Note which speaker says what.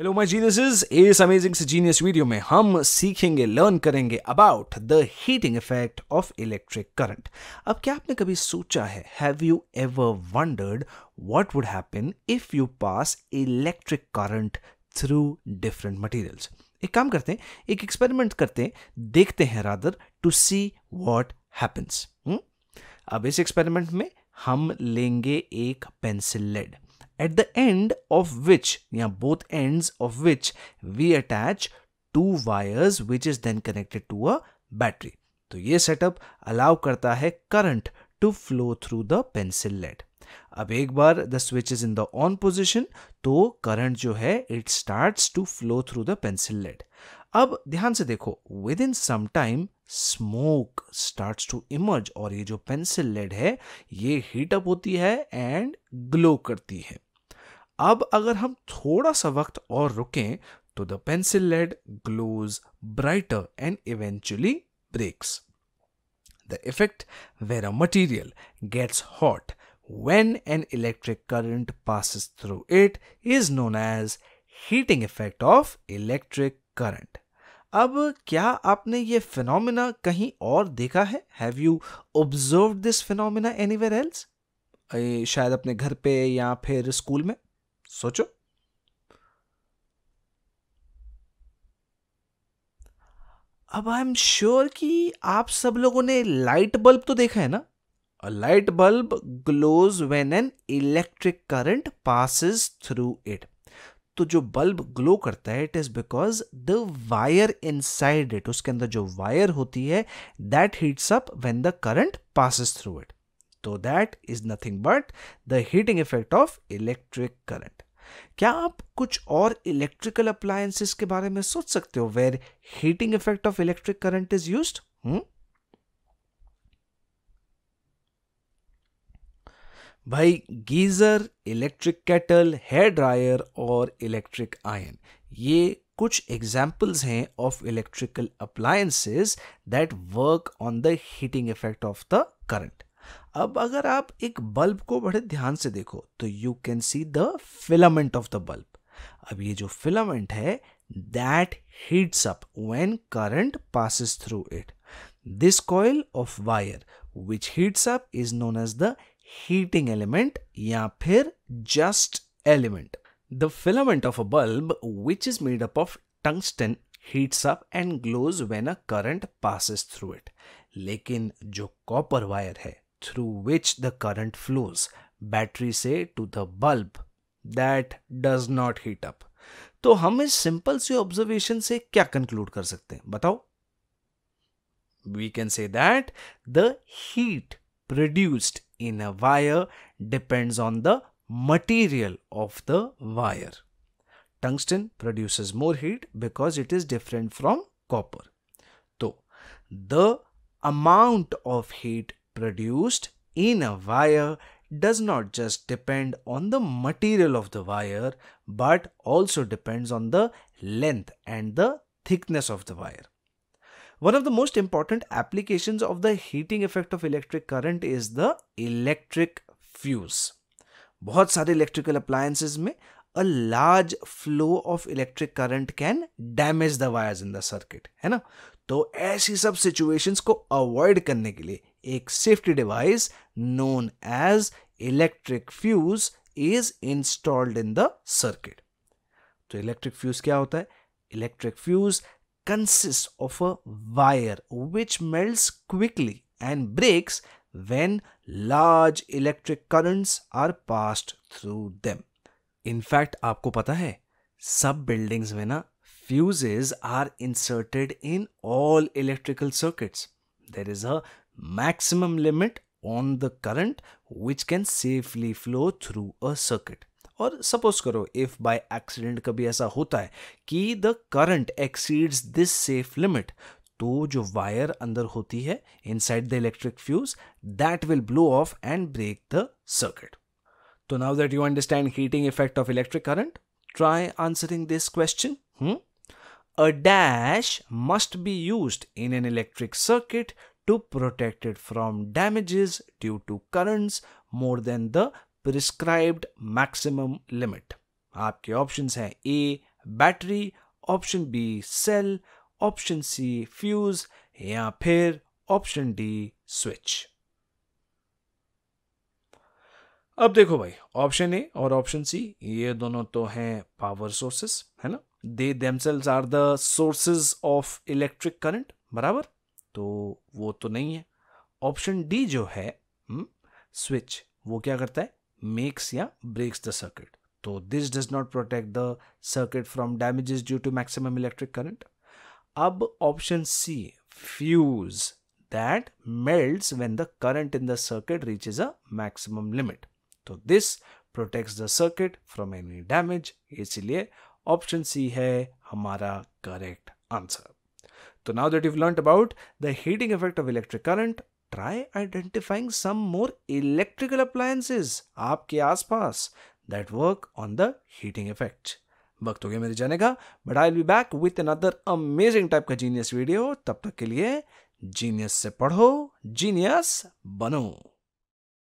Speaker 1: Hello my geniuses इस amazing से genius video में हम सीखेंगे लर्न करेंगे about the heating effect of electric current अब क्या आपने कभी सोचा है have you ever wondered what would happen if you pass electric current through different materials एक काम करते हैं एक एक्सपेरिमेंट करते हैं देखते हैं rather to see what happens अब इस एक्सपेरिमेंट में हम लेंगे एक pencil lead at the end of which या both end of which we attach two wires which is then connected to a battery तो ये सेटअप अलाउ करता है current to flow through the pencil lead अब एक बार the switch is in the on position तो current जो है it start to flow through the pencil lead अब ध्यान से देखो within some time smoke start to emerge और ये जो पेंसिल लेड है ये हीट अप होती है एंड ग्लो करती है अब अगर हम थोड़ा सा वक्त और रुकें तो the pencil lead glows brighter and eventually breaks the effect where a material gets hot when an electric current pass through it is known as heating effect of electric current अब क्या आपने ये फिनोमिना कहीं और देखा है have you observe this phenomena anywhere else शायद अपने घर पे या फिर स्कूल में सोचो अब आई एम श्योर कि आप सब लोगों ने लाइट बल्ब तो देखा है ना a light bulb glows when an electric current passes through it तो जो बल्ब ग्लो करता है it is because the wire inside it उसके अंदर जो वायर होती है that heats up when the current passes through it तो that is nothing but the heating effect of electric current क्या आप कुछ और इलेक्ट्रिकल अप्लायंसेस के बारे में सोच सकते हो where heating effect of electric current is use भाई geyser electric kettle hair dryer और इलेक्ट्रिक आयन ये कुछ एग्जाम्पल्स हैं of electrical appliances that work on the heating effect of the current अब अगर आप एक बल्ब को बड़े ध्यान से देखो तो you can see the filament of the bulb अब ये जो फिलामेंट है that heats up when current passes through it this coil of wire which heats up is known as the heating element या फिर just element the filament of a bulb which is made up of tungsten heats up and glows when a current passes through it लेकिन जो copper wire है through which the current flows, battery say to the bulb, that does not heat up. So हम इस simple सी observation से क्या conclude कर सकते हैं बताओ we can say that the heat produced in a wire depends on the material of the wire. Tungsten produces more heat because it is different from copper. So, the amount of heat produced in a wire does not just depend on the material of the wire but also depends on the length and the thickness of the wire. One of the most important applications of the heating effect of electric current is the electric fuse. बहुत सारे electrical appliances में a large flow of electric current can damage the wires in the circuit है ना तो ऐसी सब situations को avoid करने के लिए a safety device known as electric fuse is installed in the circuit. So, electric fuse क्या होता Electric fuse consists of a wire which melts quickly and breaks when large electric currents are passed through them. In fact, आपको पता है सब buildings में ना fuses are inserted in all electrical circuits. There is a maximum limit on the current which can safely flow through a circuit. और suppose करो if by accident कभी ऐसा होता है कि the current exceeds this safe limit तो जो wire अंदर होती है inside the electric fuse that will blow off and break the circuit तो now that you understand heating effect of electric current try answering this question A dash must be used in an electric circuit to protect it from damages due to currents more than the prescribed maximum limit. आपके options हैं A battery, option B cell, option C fuse या फिर option D switch. अब देखो भाई option A और option C ये दोनों तो हैं पावर सोर्सेस है ना they themselves are the sources of electric current बराबर तो वो तो नहीं है ऑप्शन डी जो है हम्म, स्विच वो क्या करता है मेक्स या ब्रेक्स द सर्किट तो this does not protect the circuit from damages due to maximum electric current अब option C fuse that melts when the current in the circuit reach a maximum limit तो this protects the circuit from any damage इसलिए option C है हमारा correct answer तो now that you learned about the heating effect of electric current try identifying some more electrical appliances आपके आसपास that work on the heating effect वक्त हो गया मेरे जाने का but I be back with another amazing type का genius video तब तक के लिए जीनियस से पढ़ो जीनियस बनो